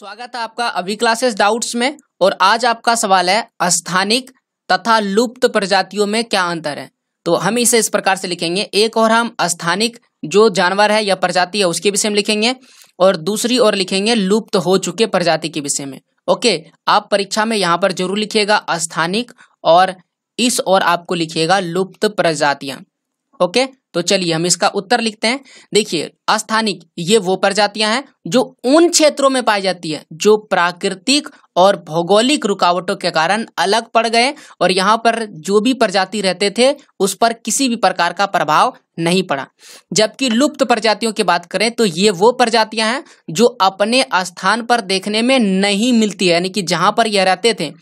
स्वागत है आपका अभी क्लासेस डाउट्स में और आज आपका सवाल है स्थानिक तथा लुप्त प्रजातियों में क्या अंतर है तो हम इसे इस प्रकार से लिखेंगे एक और हम स्थानिक जो जानवर है या प्रजाति है उसके विषय में लिखेंगे और दूसरी ओर लिखेंगे लुप्त हो चुके प्रजाति के विषय में ओके आप परीक्षा में यहाँ पर जरूर लिखिएगा स्थानिक और इस और आपको लिखिएगा लुप्त प्रजातियां ओके तो चलिए हम इसका उत्तर लिखते हैं देखिए अस्थानिक ये वो प्रजातियां हैं जो उन क्षेत्रों में पाई जाती है जो प्राकृतिक और भौगोलिक रुकावटों के कारण अलग पड़ गए और यहाँ पर जो भी प्रजाति रहते थे उस पर किसी भी प्रकार का प्रभाव नहीं पड़ा जबकि लुप्त प्रजातियों की बात करें तो ये वो प्रजातियां हैं जो अपने स्थान पर देखने में नहीं मिलती है यानी कि जहां पर यह रहते थे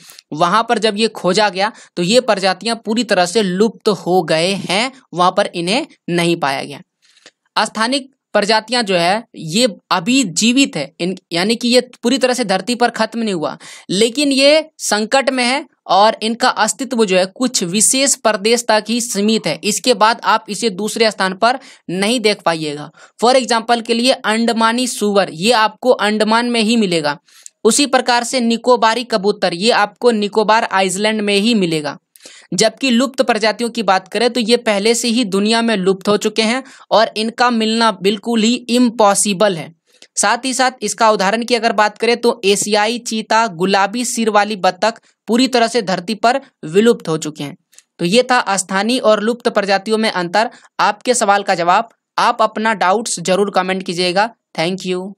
वहां पर जब ये खोजा गया तो ये प्रजातियां पूरी तरह से लुप्त हो गए हैं वहां पर इन्हें नहीं पाया गया स्थानिक प्रजातियां जो है ये अभी जीवित है यानी कि ये पूरी तरह से धरती पर खत्म नहीं हुआ लेकिन ये संकट में है और इनका अस्तित्व जो है कुछ विशेष प्रदेश तक ही सीमित है इसके बाद आप इसे दूसरे स्थान पर नहीं देख पाइएगा फॉर एग्जाम्पल के लिए अंडमानी सुअर ये आपको अंडमान में ही मिलेगा उसी प्रकार से निकोबारी कबूतर ये आपको निकोबार आइसलैंड में ही मिलेगा जबकि लुप्त प्रजातियों की बात करें तो ये पहले से ही दुनिया में लुप्त हो चुके हैं और इनका मिलना बिल्कुल ही इम्पॉसिबल है साथ ही साथ इसका उदाहरण की अगर बात करें तो एशियाई चीता गुलाबी सिर वाली बत्तख पूरी तरह से धरती पर विलुप्त हो चुके हैं तो ये था स्थानीय और लुप्त प्रजातियों में अंतर आपके सवाल का जवाब आप अपना डाउट्स जरूर कमेंट कीजिएगा थैंक यू